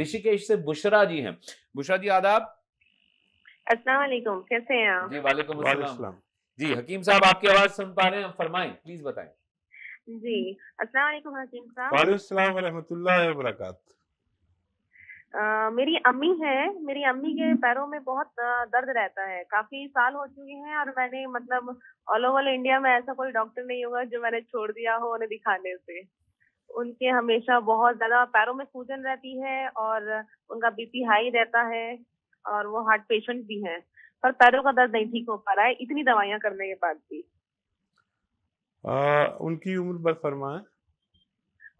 ऋषिकेश से बुशरा जी हैं बुशरा जी आदाब कैसे हैं आप जी जी हकीम साहब आपकी आवाज सुन पा रहे हैं फरमाएं प्लीज बताएं जी अस्सलाम वालेकुम हकीम साहब वालेकुम अस्सलाम मेरी अम्मी है मेरी अम्मी के पैरों में बहुत दर्द रहता है काफी साल हो चुके हैं और मैंने मतलब ऑल ओवर इंडिया में ऐसा कोई डॉक्टर नहीं होगा जो मैंने छोड़ दिया हो उन्हें दिखाने से उनके हमेशा बहुत ज्यादा पैरों में सूजन रहती है और उनका बीपी हाई रहता है और वो हार्ट पेशेंट भी हैं पर पैरों का दर्द नहीं ठीक हो पा रहा है इतनी दवाइयां करने के बाद भी आ, उनकी उम्र बर फरमाए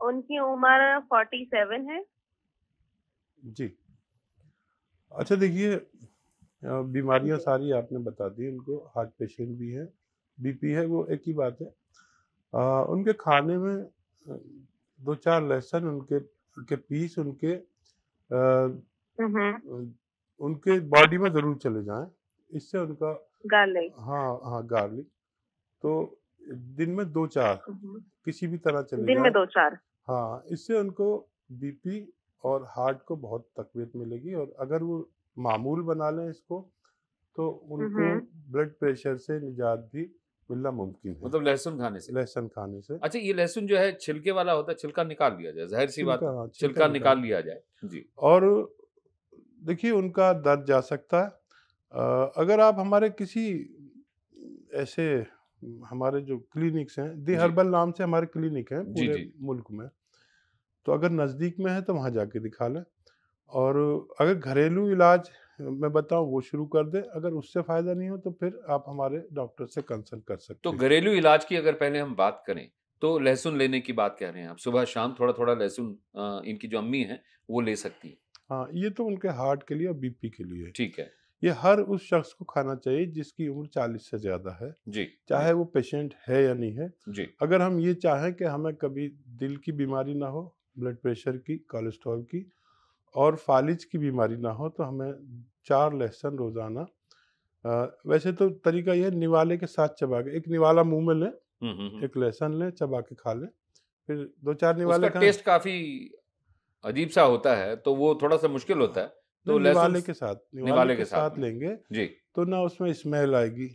उनकी उम्र फोर्टी सेवन है जी अच्छा देखिए बीमारियां सारी आपने बता दी उनको हार्ट पेशेंट भी है बीपी है वो एक ही बात है आ, उनके खाने में दो चार लहसन उनके के पीस उनके आ, उनके बॉडी हम्म। में जरूर चले जाएं इससे उनका गार्लिक हाँ हाँ गार्लिक तो दिन में दो चार हम्म। किसी भी तरह चले दिन में दो चार हाँ इससे उनको बीपी और हार्ट को बहुत तकवीत मिलेगी और अगर वो मामूल बना लें इसको तो उनको ब्लड हम्म। प्रेशर से निजात भी मिलना मुमकिन है मतलब लहसुन खाने से लहसुन खाने से अच्छा ये लहसुन जो है छिलके वाला होता है छिलका निकाल लिया जाए जहर सी बात छिलका, हाँ, निकाल लिया जाए जी और देखिए उनका दर्द जा सकता है अगर आप हमारे किसी ऐसे हमारे जो क्लिनिक्स हैं दी हर्बल नाम से हमारे क्लिनिक हैं पूरे जी, जी. मुल्क में तो अगर नज़दीक में है तो वहाँ जाके दिखा लें और अगर घरेलू इलाज मैं बताऊं वो शुरू कर दें अगर उससे फ़ायदा नहीं हो तो फिर आप हमारे डॉक्टर से कंसल्ट कर तो सकते तो घरेलू इलाज की अगर पहले हम बात करें तो लहसुन लेने की बात कह रहे हैं आप सुबह शाम थोड़ा थोड़ा लहसुन इनकी जो अम्मी है वो ले सकती है हाँ ये तो उनके हार्ट के लिए और बीपी के लिए ठीक है ये हर उस शख्स को खाना चाहिए जिसकी उम्र 40 से ज्यादा है जी चाहे वो पेशेंट है या नहीं है जी अगर हम ये चाहें कि हमें कभी दिल की बीमारी ना हो ब्लड प्रेशर की कोलेस्ट्रॉल की और फालिज की बीमारी ना हो तो हमें चार लहसुन रोज़ाना वैसे तो तरीका यह है निवाले के साथ चबा के एक निवाला मुंह में लें एक लहसुन लें चबा के खा लें फिर दो चार तो निवाले का टेस्ट काफ़ी अजीब सा होता है तो वो थोड़ा सा मुश्किल होता है तो निवाले के साथ निवाले, निवाले के, के साथ लेंगे जी तो ना उसमें स्मेल आएगी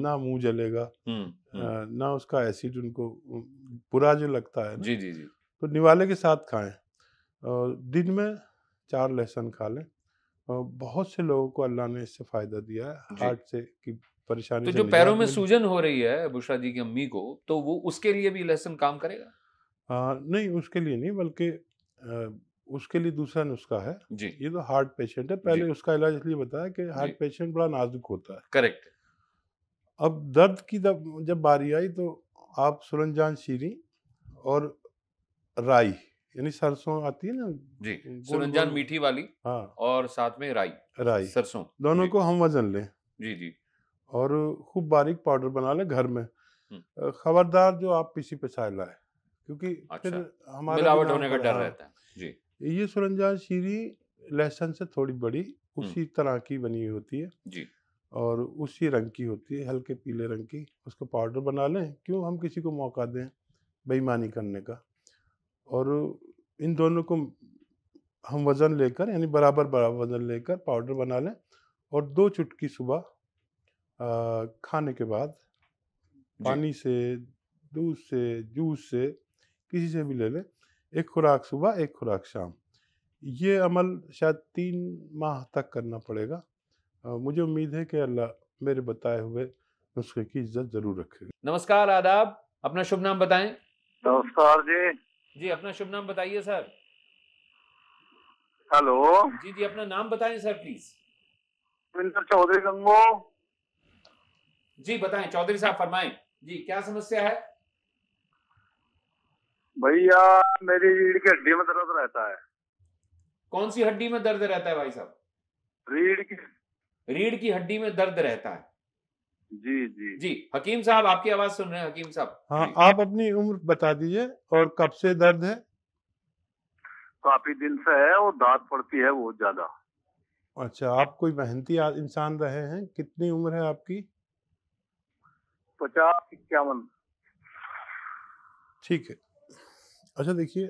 ना मुंह जलेगा ना उसका एसिड उनको बुरा जो लगता है जी जी जी तो निवाले के साथ खाएं और दिन में चार लहसुन खा लें बहुत से लोगों को अल्लाह ने इससे फायदा दिया है हार्ट से की परेशानी तो जो पैरों में सूजन हो रही है बुशरा जी की अम्मी को तो वो उसके लिए भी लहसन काम करेगा आ, नहीं उसके लिए नहीं बल्कि उसके लिए दूसरा नुस्खा है जी ये तो हार्ट पेशेंट है पहले उसका इलाज इसलिए बताया कि हार्ट पेशेंट बड़ा नाजुक होता है करेक्ट अब दर्द की जब बारी आई तो आप सुरंजान शीरी और राई यानी सरसों आती है ना जी सुरंजान मीठी वाली हाँ और साथ में राई राई सरसों दोनों को हम वजन लें जी जी और खूब बारीक पाउडर बना ले घर में खबरदार जो आप पीसी पिसाए लाए क्योंकि अच्छा, फिर हमारे मिलावट होने का डर हाँ। रहता है जी ये सुरंजान शीरी लहसन से थोड़ी बड़ी उसी तरह की बनी हुई होती है जी और उसी रंग की होती है हल्के पीले रंग की उसको पाउडर बना लें क्यों हम किसी को मौका दें बेईमानी करने का और इन दोनों को हम वज़न लेकर यानी बराबर बराबर वज़न लेकर पाउडर बना लें और दो चुटकी सुबह खाने के बाद पानी से दूध से जूस से किसी से भी ले लें एक खुराक सुबह एक खुराक शाम ये अमल शायद तीन माह तक करना पड़ेगा मुझे उम्मीद है कि अल्लाह मेरे बताए हुए नुस्खे की इज्जत जरूर रखेगा नमस्कार आदाब अपना शुभ नाम बताएं नमस्कार जी जी अपना शुभ नाम बताइए सर हेलो जी जी अपना नाम बताएं सर प्लीज चौधरी गंगो जी बताएं चौधरी साहब फरमाएं जी क्या समस्या है भैया मेरी रीढ़ की हड्डी में दर्द रहता है कौन सी हड्डी में दर्द रहता है भाई साहब रीढ़ की रीढ़ की हड्डी में दर्द रहता है जी जी जी हकीम साहब आपकी आवाज सुन रहे हैं हकीम साहब हाँ आप अपनी उम्र बता दीजिए और कब से दर्द है काफी दिन से है और दांत पड़ती है बहुत ज्यादा अच्छा आप कोई मेहनती इंसान रहे हैं कितनी उम्र है आपकी पचास इक्यावन ठीक है अच्छा देखिए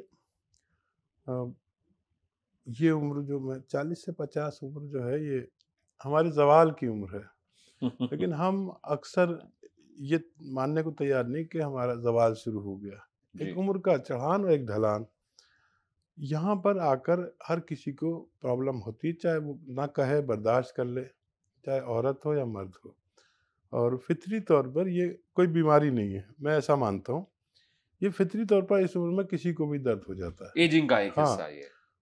ये उम्र जो मैं चालीस से पचास उम्र जो है ये हमारे जवाल की उम्र है लेकिन हम अक्सर ये मानने को तैयार नहीं कि हमारा जवाल शुरू हो गया एक उम्र का चढ़ान और एक ढलान यहाँ पर आकर हर किसी को प्रॉब्लम होती है चाहे वो ना कहे बर्दाश्त कर ले चाहे औरत हो या मर्द हो और फितरी तौर पर ये कोई बीमारी नहीं है मैं ऐसा मानता हूँ ये फितरी तौर पर इस उम्र में किसी को भी दर्द हो जाता है एजिंग का एक हाँ,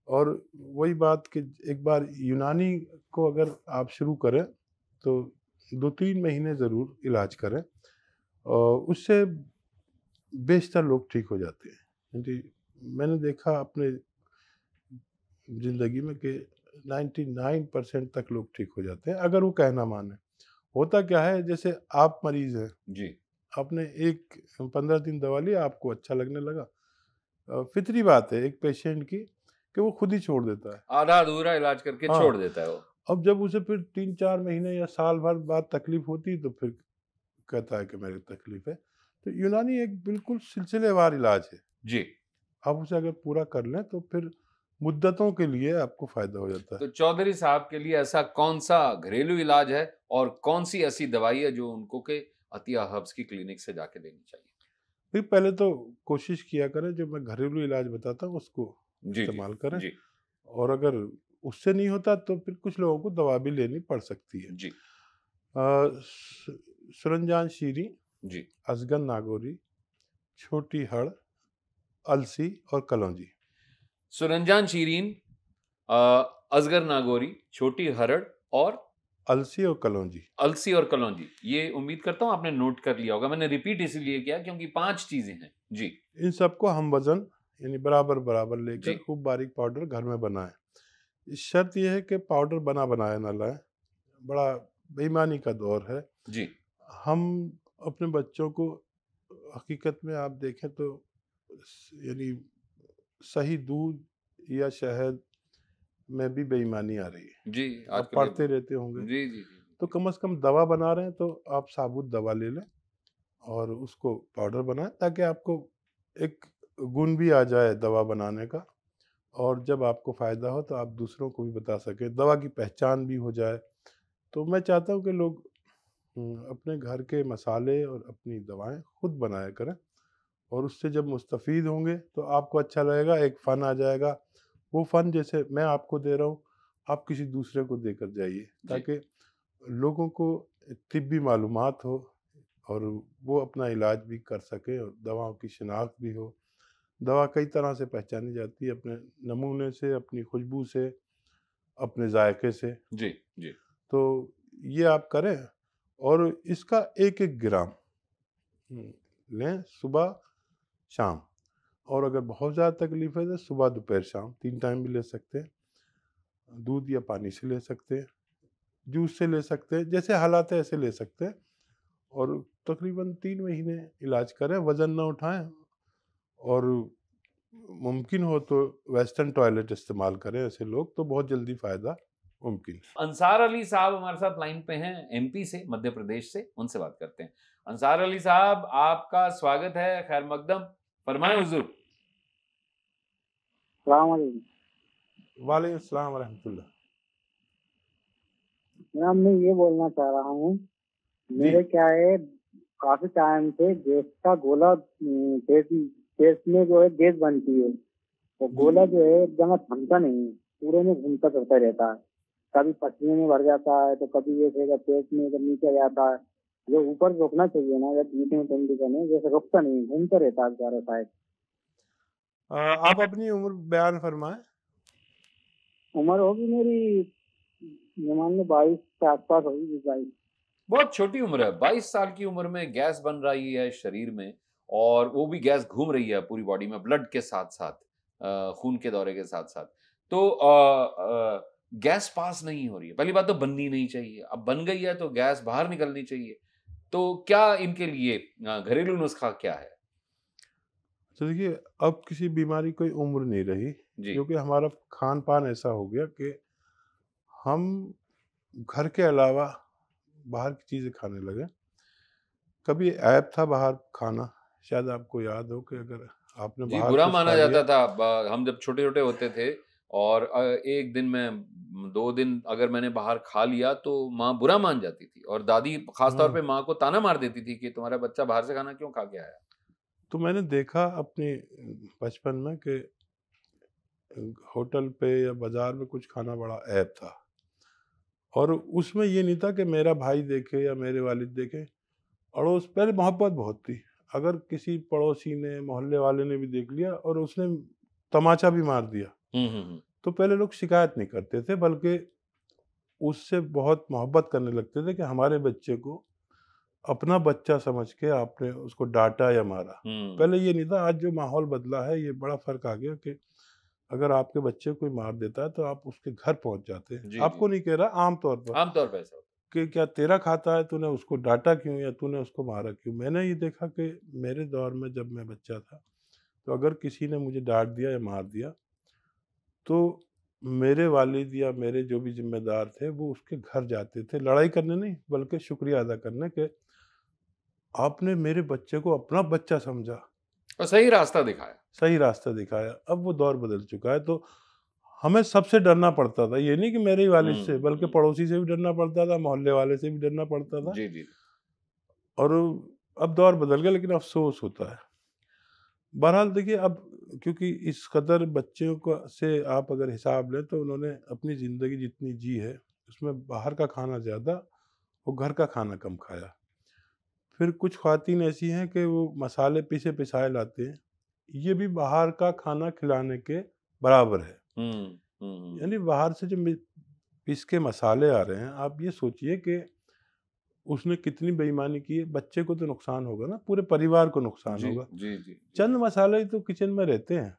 और वही बात कि एक बार यूनानी को अगर आप शुरू करें तो दो तीन महीने ज़रूर इलाज करें और उससे बेशतर लोग ठीक हो जाते हैं जी मैंने देखा अपने ज़िंदगी में कि 99 परसेंट तक लोग ठीक हो जाते हैं अगर वो कहना माने होता क्या है जैसे आप मरीज़ हैं जी आपने एक पंद्रह दिन दवा ली आपको अच्छा लगने लगा फितरी बात है एक पेशेंट की कि वो खुद ही छोड़ देता है आधा अधूरा इलाज करके हाँ, छोड़ देता है वो अब जब उसे फिर तीन चार महीने या साल भर बाद तकलीफ होती तो फिर कहता है कि मेरी तकलीफ है तो यूनानी एक बिल्कुल सिलसिलेवार इलाज है जी आप उसे अगर पूरा कर लें तो फिर मुद्दतों के लिए आपको फायदा हो जाता है तो चौधरी साहब के लिए ऐसा कौन सा घरेलू इलाज है और कौन सी ऐसी दवाई है जो उनको के अतिया हब्स की क्लिनिक से जाके लेनी चाहिए फिर पहले तो कोशिश किया करें जो मैं घरेलू इलाज बताता हूँ उसको इस्तेमाल करें जी। और अगर उससे नहीं होता तो फिर कुछ लोगों को दवा भी लेनी पड़ सकती है जी सुरंजान शीरी जी असगन नागोरी छोटी हड़ अलसी और कलौजी सुरंजान शीरीन असगर नागौरी छोटी हरड़ और अलसी और कलौजी अलसी और कलौजी ये उम्मीद करता हूँ आपने नोट कर लिया होगा मैंने रिपीट इसीलिए किया क्योंकि पांच चीजें हैं जी इन सबको हम वजन यानी बराबर बराबर लेकर खूब बारीक पाउडर घर में बनाएं शर्त यह है कि पाउडर बना बनाया ना लाए बड़ा बेईमानी का दौर है जी हम अपने बच्चों को हकीकत में आप देखें तो यानी सही दूध या शहद में भी बेईमानी आ रही है जी आप पढ़ते रहते होंगे जी जी तो कम से कम दवा बना रहे हैं तो आप साबुत दवा ले लें और उसको पाउडर बनाएं ताकि आपको एक गुण भी आ जाए दवा बनाने का और जब आपको फ़ायदा हो तो आप दूसरों को भी बता सकें दवा की पहचान भी हो जाए तो मैं चाहता हूँ कि लोग अपने घर के मसाले और अपनी दवाएं खुद बनाया करें और उससे जब मुस्तफ़ होंगे तो आपको अच्छा लगेगा एक फ़न आ जाएगा वो फ़न जैसे मैं आपको दे रहा हूँ आप किसी दूसरे को देकर जाइए ताकि लोगों को तिबी मालूम हो और वो अपना इलाज भी कर सके और दवाओं की शनाख्त भी हो दवा कई तरह से पहचानी जाती है अपने नमूने से अपनी खुशबू से अपने जायके से जी जी तो ये आप करें और इसका एक एक ग्राम हम्म, लें सुबह शाम और अगर बहुत ज़्यादा तकलीफ है तो सुबह दोपहर शाम तीन टाइम भी ले सकते हैं दूध या पानी से ले सकते हैं जूस से ले सकते हैं जैसे हालात है ऐसे ले सकते हैं और तकरीबन तीन महीने इलाज करें वज़न ना उठाएं और मुमकिन हो तो वेस्टर्न टॉयलेट इस्तेमाल करें ऐसे लोग तो बहुत जल्दी फ़ायदा मुमकिन अंसार अली साहब हमारे साथ लाइन पे हैं एमपी से मध्य प्रदेश से उनसे बात करते हैं अंसार अली साहब आपका स्वागत है खैर मकदम फरमाए हजूर वाले सलाम वरहमतुल्लाह मैं ये बोलना चाह रहा हूँ मेरे क्या है काफी टाइम से गैस का गोला पेट चेस्ट में जो है गैस बनती है और तो गोला हम्म। जो है एकदम थमता नहीं है पूरे में घूमता करता रहता है कभी पसीने में भर जाता है तो कभी ये कहेगा पेट में जब नीचे जाता है जो ऊपर रोकना चाहिए ना या बीच में कंडीशन करने जैसे रुकता नहीं घूमता रहता है चारों साइड आप अपनी उम्र बयान फरमाए उम्र होगी मेरी मान लो बाईस के आसपास होगी बाईस बहुत छोटी उम्र है बाईस साल की उम्र में गैस बन रही है शरीर में और वो भी गैस घूम रही है पूरी बॉडी में ब्लड के साथ साथ खून के दौरे के साथ साथ तो आ, आ, गैस पास नहीं हो रही है पहली बात तो बननी नहीं चाहिए अब बन गई है तो गैस बाहर निकलनी चाहिए तो क्या इनके लिए घरेलू नुस्खा क्या है तो देखिए अब किसी बीमारी कोई उम्र नहीं रही क्योंकि हमारा खान पान ऐसा हो गया कि हम घर के अलावा बाहर की चीज़ें खाने लगे कभी ऐप था बाहर खाना शायद आपको याद हो कि अगर आपने जी बुरा माना जाता था हम जब छोटे छोटे होते थे और एक दिन में दो दिन अगर मैंने बाहर खा लिया तो माँ बुरा मान जाती थी और दादी खासतौर पे हाँ। माँ को ताना मार देती थी कि तुम्हारा बच्चा बाहर से खाना क्यों खा के आया तो मैंने देखा अपने बचपन में कि होटल पे या बाज़ार में कुछ खाना बड़ा ऐप था और उसमें ये नहीं था कि मेरा भाई देखे या मेरे वालिद देखे अड़ोस पहले मोहब्बत बहुत थी अगर किसी पड़ोसी ने मोहल्ले वाले ने भी देख लिया और उसने तमाचा भी मार दिया तो पहले लोग शिकायत नहीं करते थे बल्कि उससे बहुत मोहब्बत करने लगते थे कि हमारे बच्चे को अपना बच्चा समझ के आपने उसको डांटा या मारा पहले ये नहीं था आज जो माहौल बदला है ये बड़ा फर्क आ गया कि अगर आपके बच्चे कोई मार देता है तो आप उसके घर पहुंच जाते हैं आपको नहीं कह रहा आमतौर पर आमतौर पर कि क्या तेरा खाता है तूने उसको डांटा क्यों या तूने उसको मारा क्यों मैंने ये देखा कि मेरे दौर में जब मैं बच्चा था तो अगर किसी ने मुझे डांट दिया या मार दिया तो मेरे वालिद या मेरे जो भी जिम्मेदार थे वो उसके घर जाते थे लड़ाई करने नहीं बल्कि शुक्रिया अदा करने के आपने मेरे बच्चे को अपना बच्चा समझा और सही रास्ता दिखाया सही रास्ता दिखाया अब वो दौर बदल चुका है तो हमें सबसे डरना पड़ता था ये नहीं कि मेरे ही वाले से हम्म। बल्कि पड़ोसी से भी डरना पड़ता था मोहल्ले वाले से भी डरना पड़ता था जी जी और अब दौर बदल गया लेकिन अफसोस होता है बहरहाल देखिए अब क्योंकि इस कदर बच्चों को से आप अगर हिसाब लें तो उन्होंने अपनी ज़िंदगी जितनी जी है उसमें बाहर का खाना ज़्यादा और घर का खाना कम खाया फिर कुछ खातन ऐसी हैं कि वो मसाले पीसे पिसाए लाते हैं ये भी बाहर का खाना खिलाने के बराबर है हम्म, हम्म, हम्म। यानी बाहर से जो पीस के मसाले आ रहे हैं आप ये सोचिए कि उसने कितनी बेईमानी की है बच्चे को तो नुकसान होगा ना पूरे परिवार को नुकसान जी, होगा जी, जी, चंद मसाले तो किचन में रहते हैं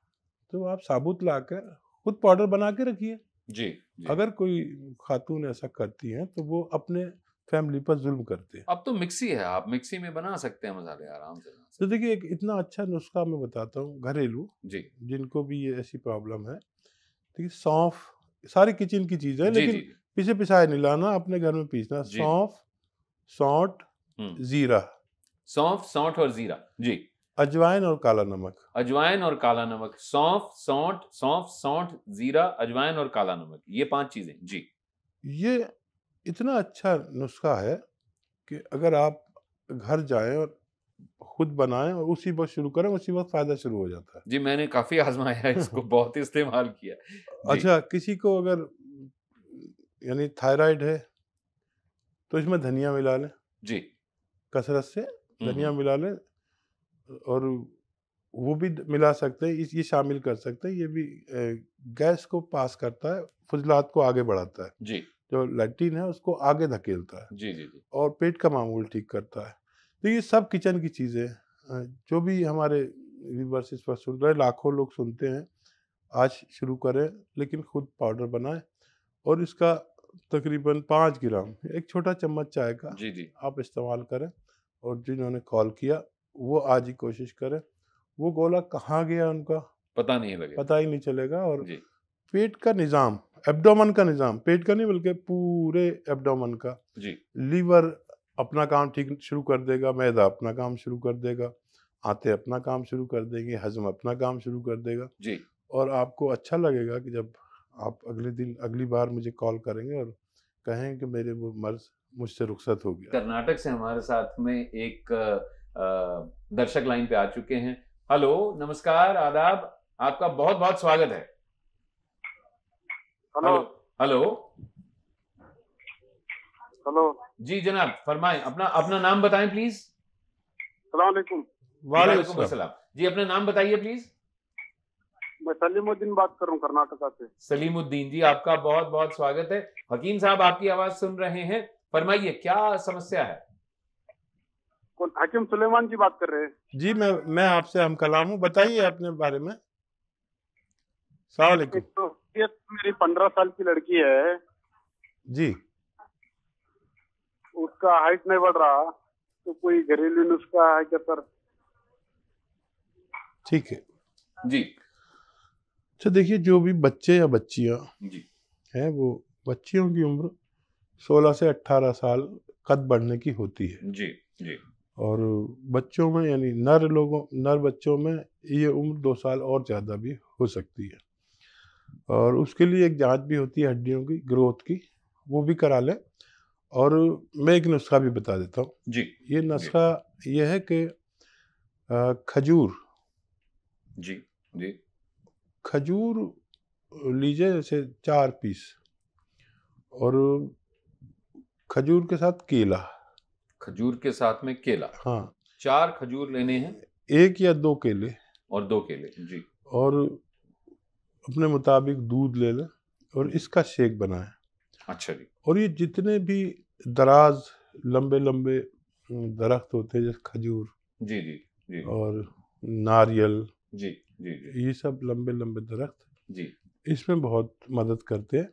तो आप साबुत ला कर खुद पाउडर बना के रखिए जी, जी अगर कोई खातून ऐसा करती हैं तो वो अपने फैमिली पर जुल्म करते हैं अब तो मिक्सी है आप मिक्सी में बना सकते हैं मसाले आराम से तो देखिए एक इतना अच्छा नुस्खा मैं बताता हूँ घरेलू जी जिनको भी ये ऐसी प्रॉब्लम है ठीक सौंफ सारी किचन की चीज है लेकिन पीछे पिसाए नहीं लाना अपने घर में पीसना सौंफ सौंठ जीरा सौंफ सौंठ और जीरा जी अजवाइन और काला नमक अजवाइन और काला नमक सौंफ सौंठ सौंफ सौंठ जीरा अजवाइन और काला नमक ये पांच चीजें जी ये इतना अच्छा नुस्खा है कि अगर आप घर जाएं और खुद बनाएं और उसी वक्त शुरू करें उसी वक्त फायदा शुरू हो जाता है जी मैंने काफी आजमाया इसको बहुत इस्तेमाल किया अच्छा किसी को अगर यानी थायराइड है तो इसमें धनिया मिला लें जी कसरत से धनिया हम्म। मिला लें और वो भी मिला सकते हैं ये शामिल कर सकते हैं ये भी गैस को पास करता है फजलात को आगे बढ़ाता है जी जो लैटिन है उसको आगे धकेलता है जी जी जी और पेट का मामूल ठीक करता है तो ये सब किचन की चीज़ें जो भी हमारे व्यूवर्स इस पर सुन रहे लाखों लोग सुनते हैं आज शुरू करें लेकिन खुद पाउडर बनाएं और इसका तकरीबन पाँच ग्राम एक छोटा चम्मच चाय का जी जी आप इस्तेमाल करें और जिन्होंने कॉल किया वो आज ही कोशिश करें वो गोला कहाँ गया उनका पता नहीं लगेगा पता ही नहीं चलेगा और पेट का निज़ाम एब्डोमन का निज़ाम पेट का नहीं बल्कि पूरे एब्डोमन का जी लीवर अपना काम ठीक शुरू कर देगा मैदा अपना काम शुरू कर देगा आते अपना काम शुरू कर देंगे हजम अपना काम शुरू कर देगा जी और आपको अच्छा लगेगा कि जब आप अगले दिन अगली बार मुझे कॉल करेंगे और कहें कि मेरे वो मर्ज मुझसे रुखसत हो गया कर्नाटक से हमारे साथ में एक दर्शक लाइन पे आ चुके हैं हेलो नमस्कार आदाब आपका बहुत बहुत स्वागत है हेलो हेलो हेलो जी जनाब फरमाए अपना अपना नाम बताएं प्लीज वालेकुम जी अपना नाम बताइए प्लीज मैं सलीमुद्दीन बात कर रहा हूँ कर्नाटका से सलीमुद्दीन जी आपका बहुत बहुत स्वागत है हकीम साहब आपकी आवाज सुन रहे हैं फरमाइए क्या समस्या है कौन हकीम सुलेमान जी बात कर रहे हैं जी मैं मैं आपसे हम कलाम हूँ बताइए अपने बारे में सलाम तो मेरी पंद्रह साल की लड़की है जी उसका हाइट नहीं बढ़ रहा तो कोई घरेलू नुस्खा है क्या सर ठीक है जी अच्छा देखिए जो भी बच्चे या बच्चियां जी वो बच्चियों की उम्र 16 से 18 साल कद बढ़ने की होती है जी जी और बच्चों में यानी नर लोगों नर बच्चों में ये उम्र दो साल और ज़्यादा भी हो सकती है और उसके लिए एक जांच भी होती है हड्डियों की ग्रोथ की वो भी करा लें और मैं एक नुस्खा भी बता देता हूँ जी ये नुस्खा ये है कि खजूर जी जी खजूर लीजिए जैसे चार पीस और खजूर के साथ केला खजूर के साथ में केला हाँ चार खजूर लेने हैं एक या दो केले और दो केले जी और अपने मुताबिक दूध ले लें और इसका शेक बनाएं अच्छा जी और ये जितने भी दराज लंबे लंबे दरख्त होते हैं जैसे खजूर जी जी जी और नारियल जी जी, जी। ये सब लंबे लंबे दरख्त जी इसमें बहुत मदद करते हैं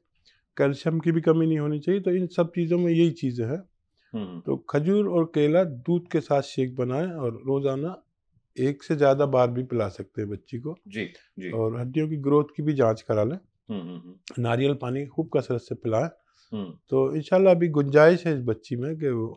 कैल्शियम की भी कमी नहीं होनी चाहिए तो इन सब चीज़ों में यही चीज़ें हैं तो खजूर और केला दूध के साथ शेक बनाएं और रोज़ाना एक से ज़्यादा बार भी पिला सकते हैं बच्ची को जी, जी। और हड्डियों की ग्रोथ की भी जांच करा लें नारियल पानी खूब कसरत से पिलाएं हम्म। तो इनशाला अभी गुंजाइश है इस बच्ची में कि वो